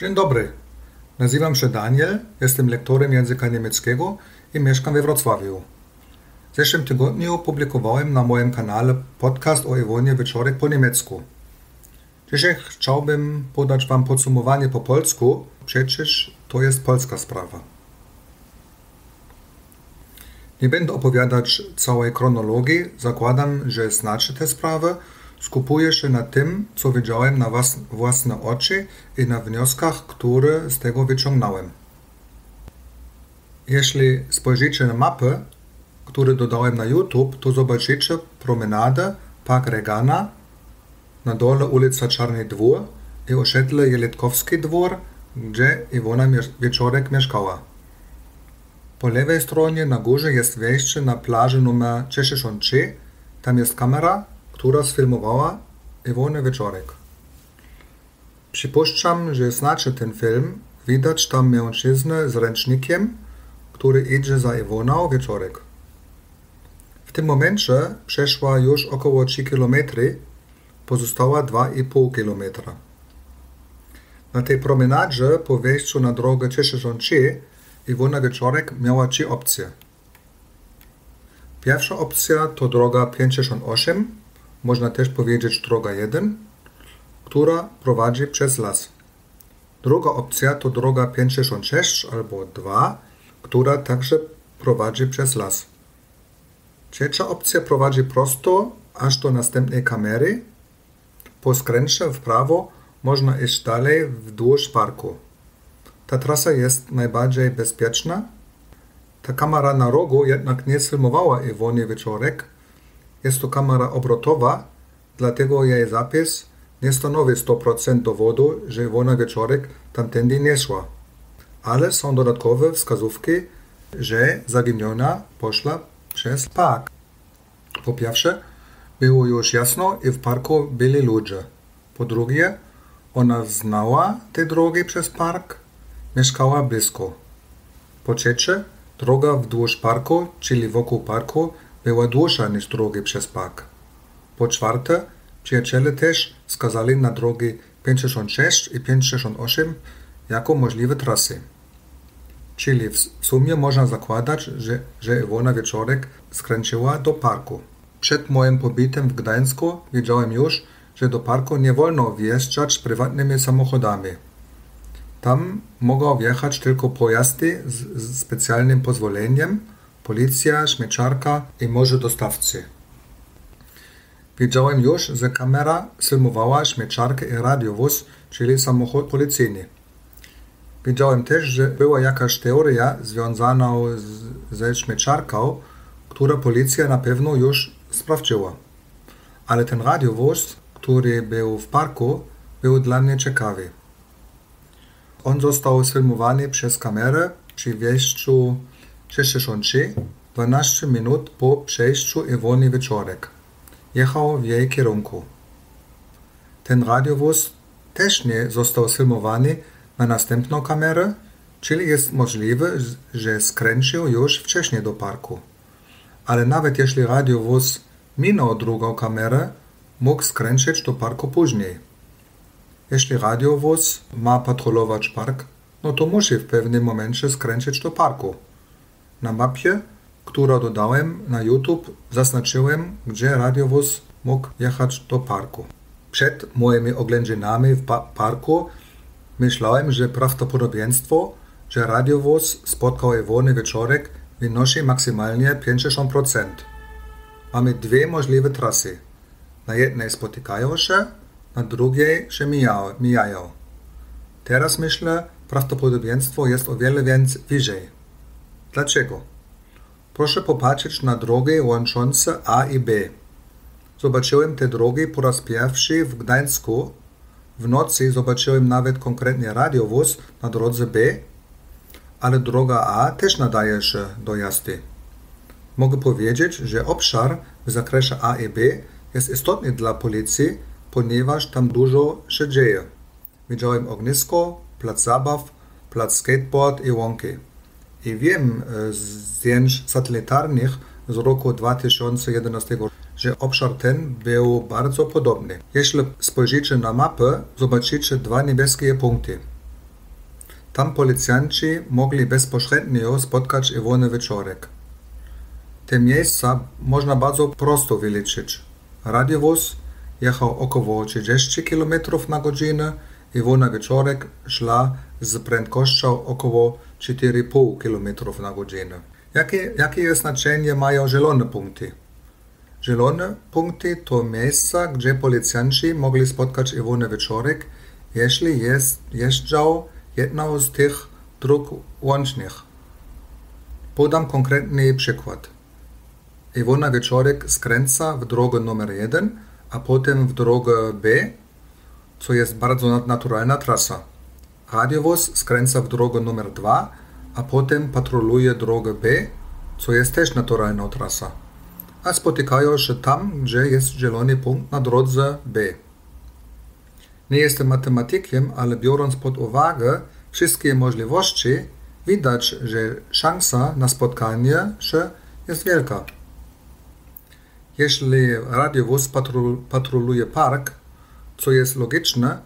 Dzień dobry. Nazywam się Daniel, jestem lektorem języka niemieckiego i mieszkam we Wrocławiu. W zeszłym tygodniu opublikowałem na moim kanale podcast o Iwonie Wieczorek po niemiecku. Dzisiaj chciałbym podać Wam podsumowanie po polsku, przecież to jest polska sprawa. Nie będę opowiadać całej chronologii, zakładam, że znacie tę sprawę – Skupuję się na tym, co widziałem na was, własne oczy i na wnioskach, które z tego wyciągnąłem. Jeśli spojrzycie na mapę, które dodałem na YouTube, to zobaczycie promenadę Park Regana, na dole ulica Czarny Dwór i osiedle Jelitkowski Dwór, gdzie Iwona wieczorek mieszkała. Po lewej stronie na górze jest wejście na plażę numer 63, tam jest kamera która sfilmowała Iwonę Wieczorek. Przypuszczam, że znaczy ten film. Widać tam mężczyznę z ręcznikiem, który idzie za Iwoną Wieczorek. W tym momencie przeszła już około 3 km, pozostała 2,5 km. Na tej promenadzie po wejściu na drogę 63 Iwona Wieczorek miała trzy opcje. Pierwsza opcja to droga 58, można też powiedzieć droga 1, która prowadzi przez las. Druga opcja to droga 566 albo 2, która także prowadzi przez las. Trzecia opcja prowadzi prosto aż do następnej kamery. Po skręcie w prawo można iść dalej wzdłuż parku. Ta trasa jest najbardziej bezpieczna. Ta kamera na rogu jednak nie filmowała Iwonie wieczorek, jest to kamera obrotowa, dlatego jej zapis nie stanowi 100% dowodu, że Iwona Wieczorek tamtędy nie szła. Ale są dodatkowe wskazówki, że zaginiona poszła przez park. Po pierwsze, było już jasno i w parku byli ludzie. Po drugie, ona znała te drogi przez park, mieszkała blisko. Po trzecie, droga wzdłuż parku, czyli wokół parku, była dłuższa niż drogi przez park. Po czwarte, przyjaciele też wskazali na drogi 56 i 568 jako możliwe trasy. Czyli w sumie można zakładać, że, że Iwona Wieczorek skręciła do parku. Przed moim pobytem w Gdańsku wiedziałem już, że do parku nie wolno wjeżdżać z prywatnymi samochodami. Tam mogą wjechać tylko pojazdy z, z specjalnym pozwoleniem – policja, śmieciarka i może dostawcy. Widziałem już, że kamera filmowała śmieciarkę i radiowóz, czyli samochód policyjny. Widziałem też, że była jakaś teoria związana z, ze śmieciarką, która policja na pewno już sprawdziła. Ale ten radiowóz, który był w parku, był dla mnie ciekawy. On został sfilmowany przez kamerę przy wejściu Če se 12 minut po przejściu Iwony Wieczorek. Jechał w jej kierunku. Ten radiowóz też nie został filmowany na następną kamerę, czyli jest możliwe, że skręcił już wcześniej do parku. Ale nawet jeśli radiowóz minął drugą kamerę, mógł skręcić do parku później. Jeśli radiowóz ma patrolować park, no to musi w pewnym momencie skręcić do parku. Na mapie, którą dodałem na YouTube, zaznaczyłem, gdzie radiowóz mógł jechać do parku. Przed moimi oględzinami w parku myślałem, że prawdopodobieństwo, że radiowóz spotkał Ewony wieczorek wynosi maksymalnie 50%. Mamy dwie możliwe trasy. Na jednej spotykają się, na drugiej się mijają. Teraz myślę, prawdopodobieństwo jest o wiele więcej wyżej. Dlaczego? Proszę popatrzeć na drogę łączące A i B. Zobaczyłem te drogi po raz pierwszy w Gdańsku. W nocy zobaczyłem nawet konkretnie radiowóz na drodze B, ale droga A też nadaje się do jazdy. Mogę powiedzieć, że obszar w zakresie A i B jest istotny dla policji, ponieważ tam dużo się dzieje. Widziałem ognisko, plac zabaw, plac skateboard i łąki. I wiem e, z zdjęć satelitarnych z roku 2011, że obszar ten był bardzo podobny. Jeśli spojrzycie na mapę, zobaczycie dwa niebieskie punkty. Tam policjanci mogli bezpośrednio spotkać Iwonę Wieczorek. Te miejsca można bardzo prosto wyliczyć. Radiowóz jechał około 30 km na godzinę, Iwona Wieczorek szła z prędkością około 4,5 km na godzinę. Jakie, jakie znaczenie mają zielone punkty? Zielone punkty to miejsca, gdzie policjanci mogli spotkać Iwonę wieczorek, jeśli jest, jeżdżał jedna z tych dróg łącznych. Podam konkretny przykład. Iwona wieczorek skręca w drogę numer 1, a potem w drogę B, co jest bardzo naturalna trasa. Radiowóz skręca w drogę numer 2, a potem patroluje drogę B, co jest też naturalna trasa. a spotykają się tam, gdzie jest zielony punkt na drodze B. Nie jestem matematykiem, ale biorąc pod uwagę wszystkie możliwości, widać, że szansa na spotkanie się jest wielka. Jeśli radiowóz patroluje park, co jest logiczne,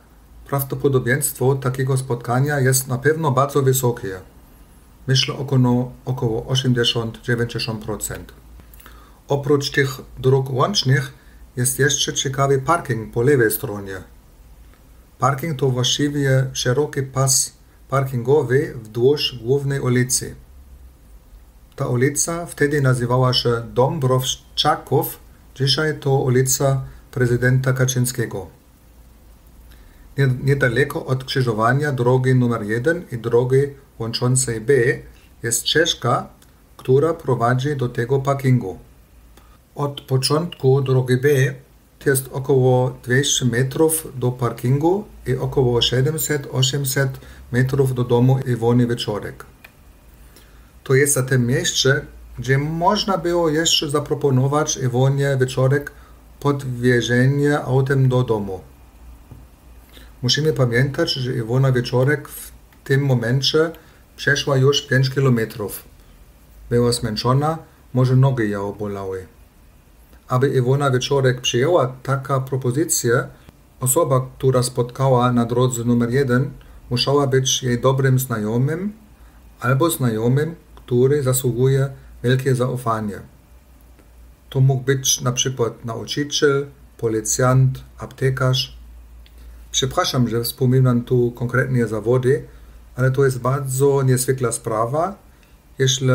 Prawdopodobieństwo takiego spotkania jest na pewno bardzo wysokie. Myślę około, około 80-90%. Oprócz tych dróg łącznych jest jeszcze ciekawy parking po lewej stronie. Parking to właściwie szeroki pas parkingowy wzdłuż głównej ulicy. Ta ulica wtedy nazywała się Dąbrowszczaków, dzisiaj to ulica prezydenta Kaczyńskiego. Niedaleko od krzyżowania drogi numer 1 i drogi łączącej B jest ścieżka, która prowadzi do tego parkingu. Od początku drogi B jest około 200 metrów do parkingu i około 700-800 metrów do domu Iwony Wieczorek. To jest zatem miejsce, gdzie można było jeszcze zaproponować Iwonie Wieczorek podwiezienie autem do domu. Musimy pamiętać, że Iwona Wieczorek w tym momencie przeszła już 5 kilometrów. Była zmęczona, może nogi ją bolały. Aby Iwona Wieczorek przyjęła taka propozycję, osoba, która spotkała na drodze numer 1, musiała być jej dobrym znajomym albo znajomym, który zasługuje wielkie zaufanie. To mógł być na przykład nauczyciel, policjant, aptekarz Przepraszam, że wspominam tu konkretnie zawody, ale to jest bardzo niezwykła sprawa. Jeśli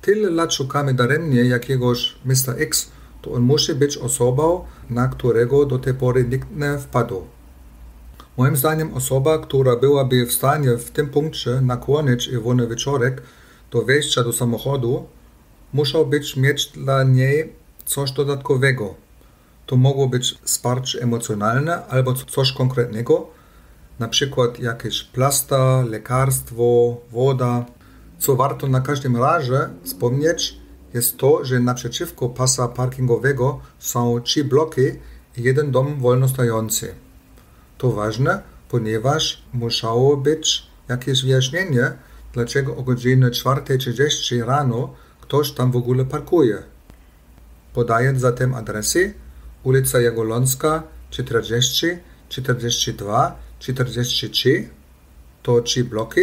tyle lat szukamy daremnie jakiegoś Mr. X, to on musi być osobą, na którego do tej pory nikt nie wpadł. Moim zdaniem osoba, która byłaby w stanie w tym punkcie nakłonić Iwonę Wieczorek do wejścia do samochodu, musiał być mieć dla niej coś dodatkowego. To mogło być wsparcie emocjonalne albo coś konkretnego, na przykład jakieś plasta, lekarstwo, woda. Co warto na każdym razie wspomnieć, jest to, że naprzeciwko pasa parkingowego są trzy bloki i jeden dom wolnostojący. To ważne, ponieważ musiało być jakieś wyjaśnienie, dlaczego o godzinie 4.30 rano ktoś tam w ogóle parkuje. Podając zatem adresy, ulica Jagolonska 40, 42, 43, to trzy bloki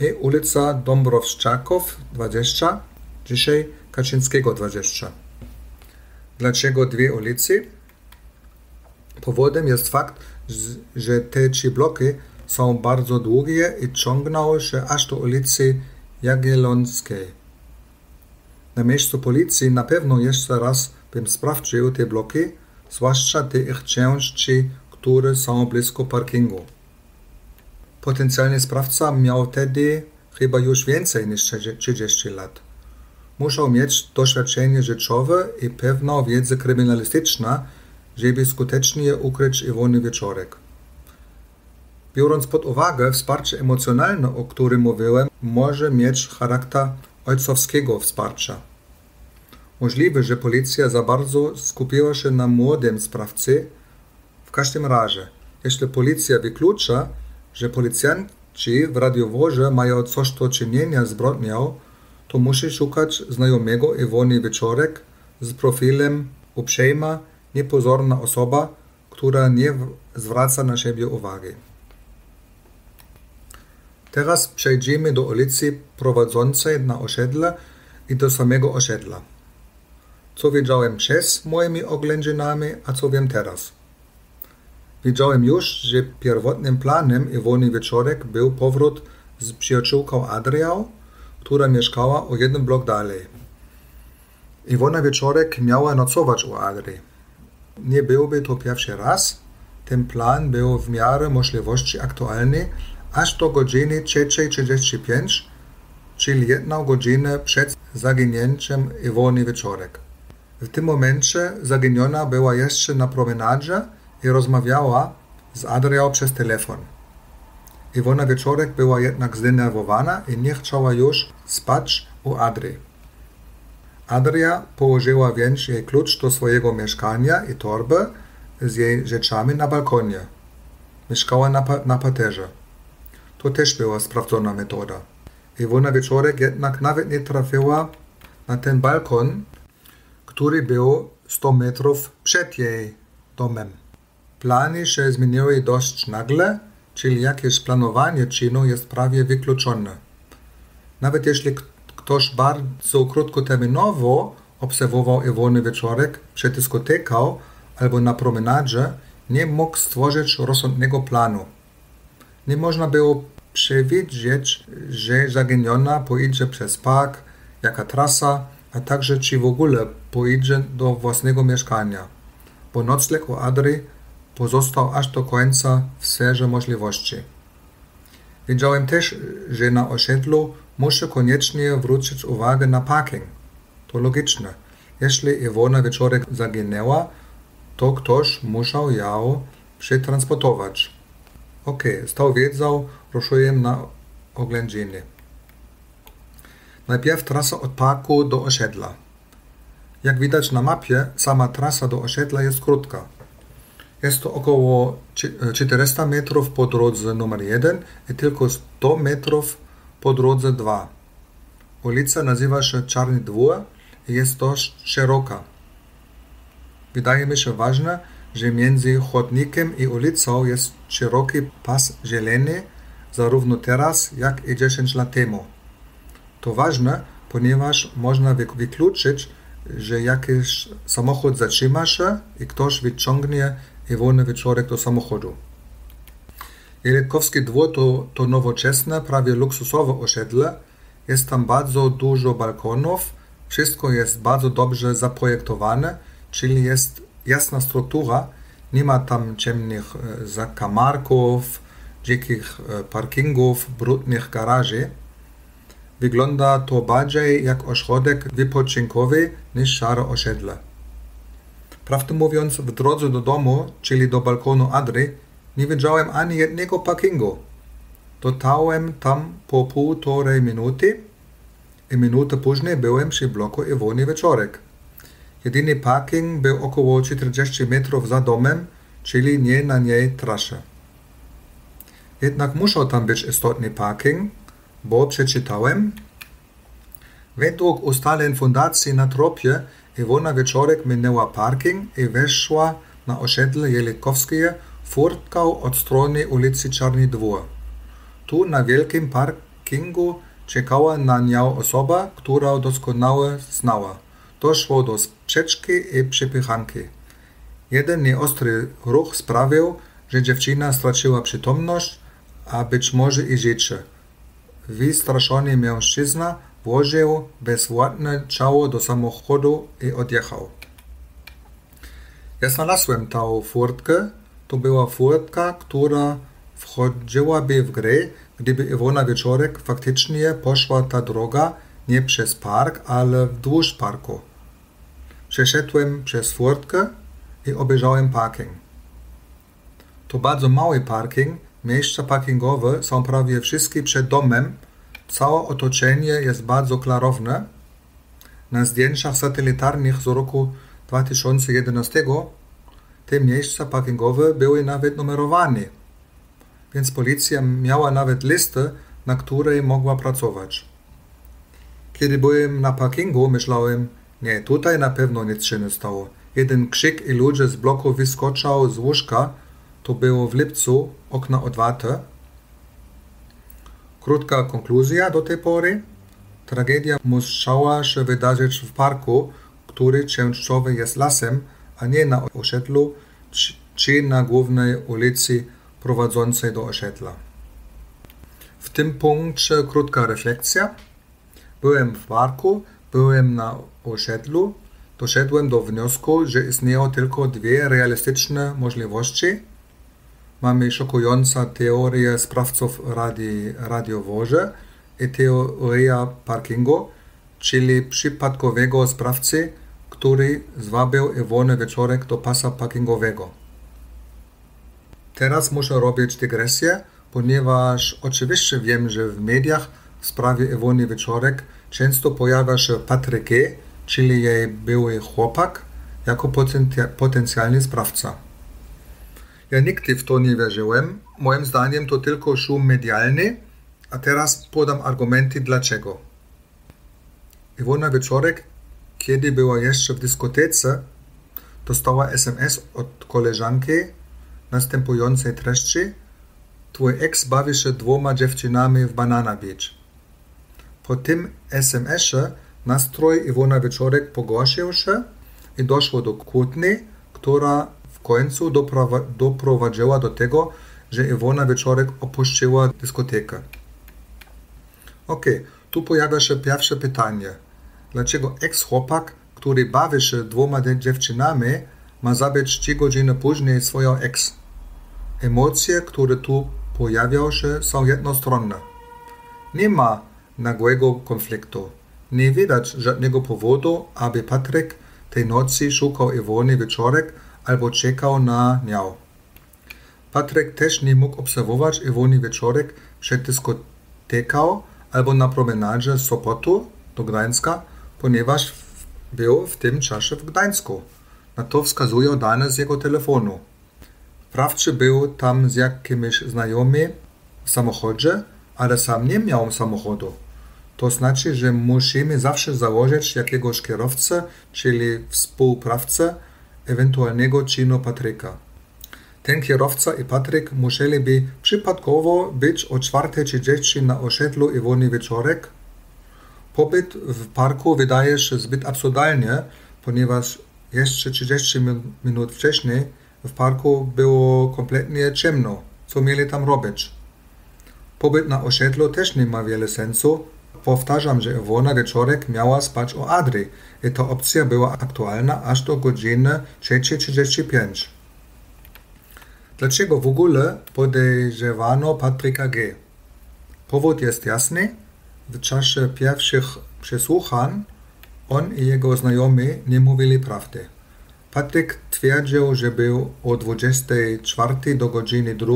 i ulica Dąbrowszczaków 20, dzisiaj Kaczyńskiego 20. Dlaczego dwie ulicy? Powodem jest fakt, że te trzy bloki są bardzo długie i ciągną się aż do ulicy Jagiellońskiej. Na miejscu policji na pewno jeszcze raz bym sprawdził te bloki, zwłaszcza te ich części, które są blisko parkingu. Potencjalny sprawca miał wtedy chyba już więcej niż 30 lat. Musiał mieć doświadczenie życiowe i pewną wiedzę kryminalistyczną, żeby skutecznie ukryć wolny Wieczorek. Biorąc pod uwagę wsparcie emocjonalne, o którym mówiłem, może mieć charakter ojcowskiego wsparcia. Możliwe, że policja za bardzo skupiła się na młodym sprawcy. W każdym razie, jeśli policja wyklucza, że policjanci w radiowozie mają coś do czynienia z zbrodnią, to musi szukać znajomego Iwony Wieczorek z profilem uprzejma, niepozorna osoba, która nie zwraca na siebie uwagi. Teraz przejdziemy do ulicy prowadzącej na osiedle i do samego osiedla co wiedziałem przed moimi oględzinami, a co wiem teraz. Wiedziałem już, że pierwotnym planem Iwony Wieczorek był powrót z przyjaciółką Adriał, która mieszkała o jeden blok dalej. Iwona Wieczorek miała nocować u Adry. Nie byłby to pierwszy raz. Ten plan był w miarę możliwości aktualny aż do godziny 3.35, czyli jedną godzinę przed zaginięciem Iwony Wieczorek. W tym momencie zaginiona była jeszcze na promenadzie i rozmawiała z Adrią przez telefon. Iwona wieczorek była jednak zdenerwowana i nie chciała już spać u Adry. Adria położyła więc jej klucz do swojego mieszkania i torbę z jej rzeczami na balkonie. Mieszkała na, pa- na parterze. To też była sprawdzona metoda. Iwona wieczorek jednak nawet nie trafiła na ten balkon, który był 100 metrów przed jej domem. Plany się zmieniły dość nagle, czyli jakieś planowanie czynu jest prawie wykluczone. Nawet jeśli ktoś bardzo krótkoterminowo obserwował Iwony wieczorek przed dyskoteką albo na promenadzie, nie mógł stworzyć rozsądnego planu. Nie można było przewidzieć, że zaginiona pojedzie przez park, jaka trasa, a także czy w ogóle pojedzie do własnego mieszkania, bo nocleg u Adry pozostał aż do końca w sferze możliwości. Wiedziałem też, że na osiedlu muszę koniecznie zwrócić uwagę na parking. To logiczne. Jeśli Iwona wieczorek zaginęła, to ktoś musiał ją przetransportować. Ok, z tą wiedzą ruszyłem na oględziny. Najpierw trasa od parku do osiedla. Jak widać na mapie, sama trasa do osiedla jest krótka. Jest to około 400 e, metrów po drodze numer 1 i tylko 100 metrów po drodze 2. Ulica nazywa się Czarny Dwór i jest dość szeroka. Wydaje mi się ważne, że między chodnikiem i ulicą jest szeroki pas zieleny, zarówno teraz, jak i 10 lat temu. To ważne, ponieważ można wykluczyć, że jakiś samochód zatrzyma się i ktoś wyciągnie i wolny wieczorek do samochodu. Jelekowski dwór to, to nowoczesne, prawie luksusowe osiedle. Jest tam bardzo dużo balkonów, wszystko jest bardzo dobrze zaprojektowane, czyli jest jasna struktura. Nie ma tam ciemnych e, zakamarków, dzikich e, parkingów, brudnych garaży. Wygląda to bardziej jak ośrodek wypoczynkowy niż szare osiedle. Prawdę mówiąc, w drodze do domu, czyli do balkonu Adry, nie widziałem ani jednego parkingu. Dotałem tam po półtorej minuty i minutę później byłem przy bloku Iwony Wieczorek. Jedyny parking był około 40 metrów za domem, czyli nie na niej trasze. Jednak musiał tam być istotny parking, bo przeczytałem. Według ustaleń fundacji na tropie Iwona wieczorek minęła parking i weszła na osiedle Jelikowskie furtką od strony ulicy Czarny Dwór. Tu na wielkim parkingu czekała na nią osoba, którą doskonale znała. Doszło do sprzeczki i przepychanki. Jeden nieostry ruch sprawił, że dziewczyna straciła przytomność, a być może i życie. Wystraszony mężczyzna włożył bezwładne ciało do samochodu i odjechał. Ja znalazłem tą furtkę. To była furtka, która wchodziłaby w grę, gdyby Iwona Wieczorek faktycznie poszła ta droga nie przez park, ale wzdłuż parku. Przeszedłem przez furtkę i obejrzałem parking. To bardzo mały parking, Miejsca parkingowe są prawie wszystkie przed domem. Całe otoczenie jest bardzo klarowne. Na zdjęciach satelitarnych z roku 2011 te miejsca parkingowe były nawet numerowane, więc policja miała nawet listę, na której mogła pracować. Kiedy byłem na parkingu, myślałem, nie, tutaj na pewno nic się nie stało. Jeden krzyk i ludzie z bloku wyskoczą z łóżka, to było w lipcu okna otwarte. Krótka konkluzja do tej pory. Tragedia musiała się wydarzyć w parku, który częściowo jest lasem, a nie na osiedlu czy na głównej ulicy prowadzącej do osiedla. W tym punkcie krótka refleksja. Byłem w parku, byłem na osiedlu, doszedłem do wniosku, że istnieją tylko dwie realistyczne możliwości – mamy szokującą teorię sprawców radi, radiowoże i teoria parkingu, czyli przypadkowego sprawcy, który zwabił Iwonę wieczorek do pasa parkingowego. Teraz muszę robić dygresję, ponieważ oczywiście wiem, że w mediach w sprawie Iwony wieczorek często pojawia się Patryk, czyli jej były chłopak, jako potencjalny sprawca. Ja nigdy w to nie wierzyłem. Moim zdaniem to tylko szum medialny, a teraz podam argumenty dlaczego. Iwona Wieczorek, kiedy była jeszcze w dyskotece, dostała SMS od koleżanki następującej treści Twój ex bawi się dwoma dziewczynami w Banana Beach. Po tym SMS-ie nastrój Iwona Wieczorek pogorszył się i doszło do kłótni, która w końcu doprowadziła do tego, że Iwona wieczorek opuściła dyskotekę. Ok, tu pojawia się pierwsze pytanie. Dlaczego ex-chłopak, który bawi się dwoma dziewczynami, ma zabić 3 godziny później swoją ex? Emocje, które tu pojawiają się, są jednostronne. Nie ma nagłego konfliktu. Nie widać żadnego powodu, aby Patryk tej nocy szukał Iwony wieczorek, albo czekał na nią. Patryk też nie mógł obserwować Iwoni wieczorek przed dyskoteką albo na promenadzie z Sopotu do Gdańska, ponieważ był w tym czasie w Gdańsku. Na to wskazują dane z jego telefonu. Wprawdzie był tam z jakimiś znajomymi w samochodzie, ale sam nie miał samochodu. To znaczy, że musimy zawsze założyć jakiegoś kierowcę, czyli współprawcę, ewentualnego czynu Patryka. Ten kierowca i Patryk musieliby przypadkowo być o 4.30 na osiedlu Iwony Wieczorek. Pobyt w parku wydaje się zbyt absurdalnie, ponieważ jeszcze 30 minut wcześniej w parku było kompletnie ciemno. Co mieli tam robić? Pobyt na osiedlu też nie ma wiele sensu, Powtarzam, że Iwona wieczorek miała spać o Adri i ta opcja była aktualna aż do godziny 3.35. Dlaczego w ogóle podejrzewano Patryka G? Powód jest jasny. W czasie pierwszych przesłuchań on i jego znajomi nie mówili prawdy. Patryk twierdził, że był o 24 do godziny 2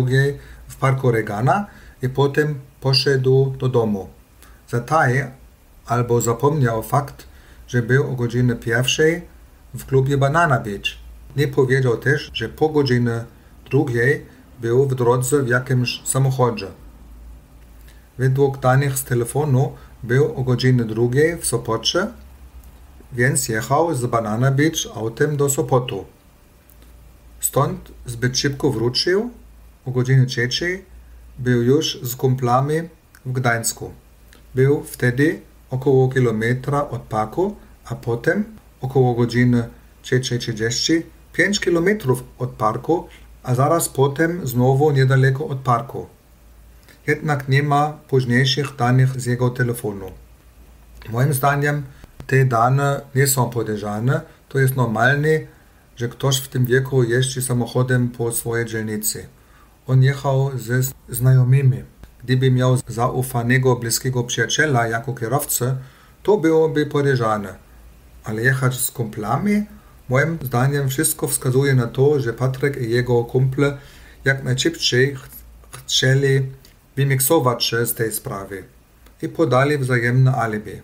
w parku Regana i potem poszedł do domu zataje albo zapomniał fakt, że był o godzinie pierwszej w klubie Banana Beach. Nie powiedział też, że po godzinie drugiej był w drodze w jakimś samochodzie. Według danych z telefonu był o godzinie drugiej w Sopocie, więc jechał z Banana Beach autem do Sopotu. Stąd zbyt szybko wrócił, o godzinie trzeciej był już z kumplami w Gdańsku. Był wtedy około kilometra od parku, a potem około godziny 3.30, 5 kilometrów od parku, a zaraz potem znowu niedaleko od parku. Jednak nie ma późniejszych danych z jego telefonu. Moim zdaniem te dane nie są podejrzane. To jest normalne, że ktoś w tym wieku jeździ samochodem po swojej dzielnicy. On jechał ze znajomymi. Gdyby miał zaufanego, bliskiego przyjaciela jako kierowcę, to byłoby podejrzane. Ale jechać z kumplami? Moim zdaniem wszystko wskazuje na to, że Patryk i jego kumple jak najszybciej ch chcieli wymiksować się z tej sprawy i podali wzajemne alibi.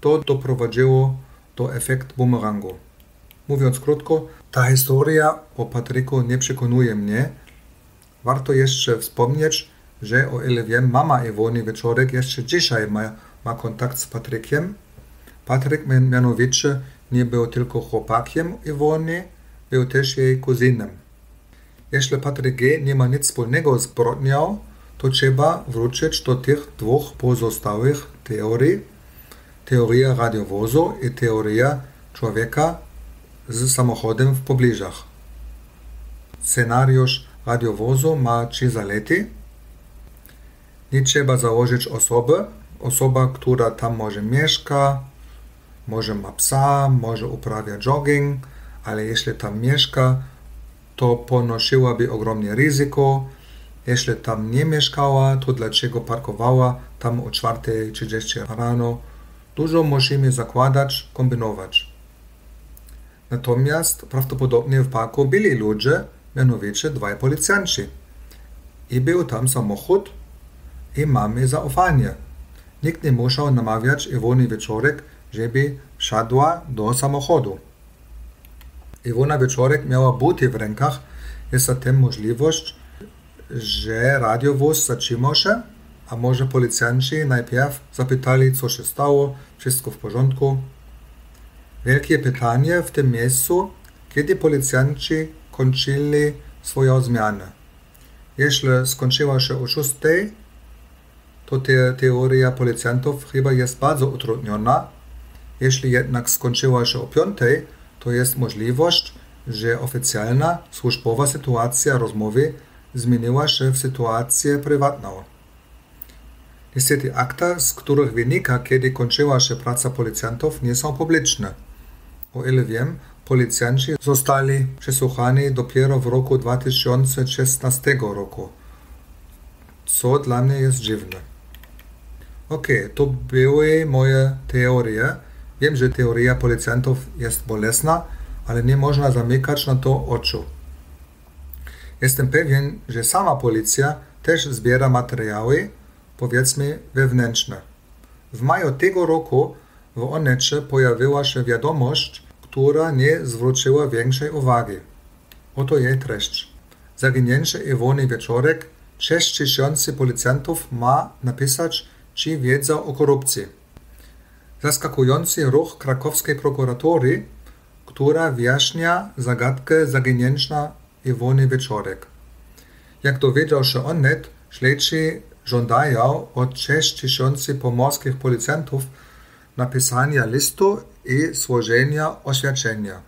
To doprowadziło do efekt bumerangu. Mówiąc krótko, ta historia o Patryku nie przekonuje mnie. Warto jeszcze wspomnieć, że o ile wiem, mama Iwony Wieczorek jeszcze dzisiaj ma, ma kontakt z Patrykiem. Patryk mianowicie nie był tylko chłopakiem Iwony, był też jej kuzynem. Jeśli Patryk G. nie ma nic wspólnego z zbrodnią, to trzeba wrócić do tych dwóch pozostałych teorii. Teoria radiowozu i teoria człowieka z samochodem w pobliżach. Scenariusz radiowozu ma trzy zalety nie trzeba założyć osoby. Osoba, która tam może mieszka, może ma psa, może uprawia jogging, ale jeśli tam mieszka, to ponosiłaby ogromne ryzyko. Jeśli tam nie mieszkała, to dlaczego parkowała tam o 4.30 rano? Dużo musimy zakładać, kombinować. Natomiast prawdopodobnie w parku byli ludzie, mianowicie dwaj policjanci. I był tam samochód, i mamy zaufanie. Nikt nie musiał namawiać Iwony Wieczorek, żeby szadła do samochodu. Iwona Wieczorek miała buty w rękach, jest zatem możliwość, że radiowóz zatrzymał się, a może policjanci najpierw zapytali, co się stało, wszystko w porządku. Wielkie pytanie w tym miejscu, kiedy policjanci kończyli swoją zmianę. Jeśli skończyła się o 6, to te, teoria policjantów chyba jest bardzo utrudniona. Jeśli jednak skończyła się o 5, to jest możliwość, że oficjalna, służbowa sytuacja rozmowy zmieniła się w sytuację prywatną. Niestety akta, z których wynika, kiedy kończyła się praca policjantów, nie są publiczne. O ile wiem, policjanci zostali przesłuchani dopiero w roku 2016 roku, co dla mnie jest dziwne. OK, to były moje teorie. Wiem, że teoria policjantów jest bolesna, ale nie można zamykać na to oczu. Jestem pewien, że sama policja też zbiera materiały, powiedzmy wewnętrzne. W maju tego roku w Onecie pojawiła się wiadomość, która nie zwróciła większej uwagi. Oto jej treść. Zaginięcie Iwony Wieczorek tysięcy policjantów ma napisać czy wiedza o korupcji. Zaskakujący ruch krakowskiej prokuratury, która wyjaśnia zagadkę zaginięcia Iwony Wieczorek. Jak dowiedział się Onet, śledczy żądają od 6 tysięcy pomorskich policjantów napisania listu i złożenia oświadczenia.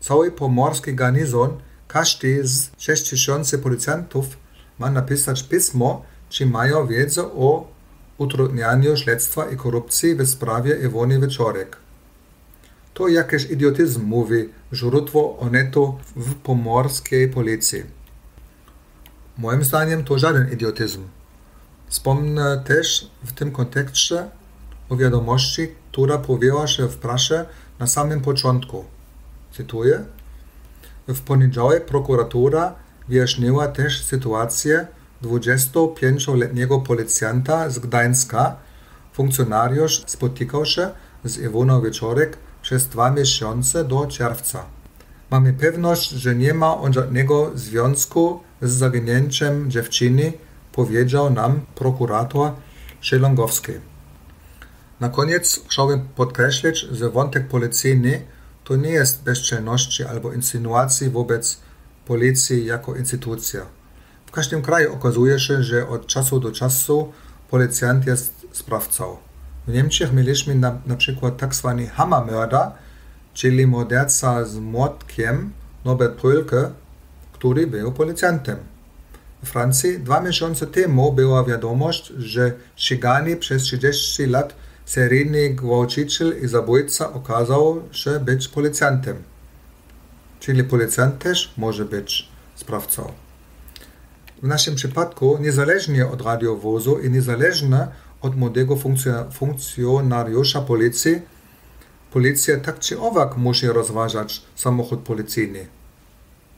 Cały pomorski garnizon, każdy z 6 tysięcy policjantów ma napisać pismo, czy mają wiedzę o Utrudnianie śledztwa i korupcji w sprawie Iwony Wieczorek. To jakiś idiotyzm, mówi żurutwo Oneto w pomorskiej policji. Moim zdaniem to żaden idiotyzm. Wspomnę też w tym kontekście o wiadomości, która powiała się w prasie na samym początku. Cytuję. W poniedziałek prokuratura wyjaśniła też sytuację 25-letniego policjanta z Gdańska, funkcjonariusz spotykał się z Iwoną Wieczorek przez dwa miesiące do czerwca. Mamy pewność, że nie ma on żadnego związku z zaginięciem dziewczyny, powiedział nam prokurator Szelongowski. Na koniec chciałbym podkreślić, że wątek policyjny to nie jest bezczelności albo insynuacji wobec policji jako instytucja. W każdym kraju okazuje się, że od czasu do czasu policjant jest sprawcą. W Niemczech mieliśmy na, na przykład tak zwany Hammermörder, czyli morderca z młotkiem Norbert Pölke, który był policjantem. W Francji dwa miesiące temu była wiadomość, że ścigany przez 30 lat seryjny gwałciciel i zabójca okazał się być policjantem. Czyli policjant też może być sprawcą w naszym przypadku niezależnie od radiowozu i niezależnie od młodego funkcjonariusza policji, policja tak czy owak musi rozważać samochód policyjny.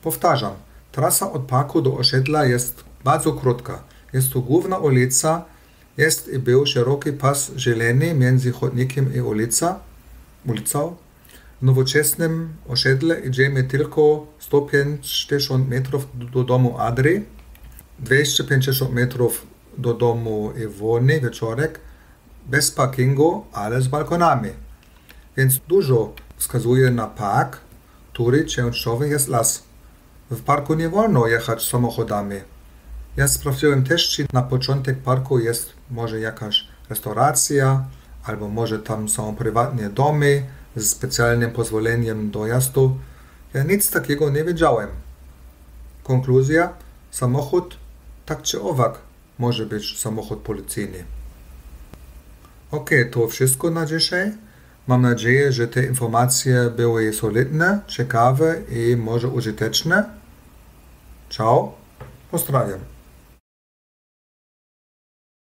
Powtarzam, trasa od parku do osiedla jest bardzo krótka. Jest to główna ulica, jest i był szeroki pas zielony między chodnikiem i ulica, ulicą. W nowoczesnym osiedle idziemy tylko 150 metrów do domu Adry. 250 metrów do domu wojny wieczorek bez parkingu, ale z balkonami. Więc dużo wskazuje na park, który częściowo jest las. W parku nie wolno jechać samochodami. Ja sprawdziłem też, czy na początek parku jest może jakaś restauracja, albo może tam są prywatne domy z specjalnym pozwoleniem dojazdu. Ja nic takiego nie wiedziałem. Konkluzja: samochód tak czy owak, może być samochód policyjny. Ok, to wszystko na dzisiaj. Mam nadzieję, że te informacje były solidne, ciekawe i może użyteczne. Ciao, pozdrawiam.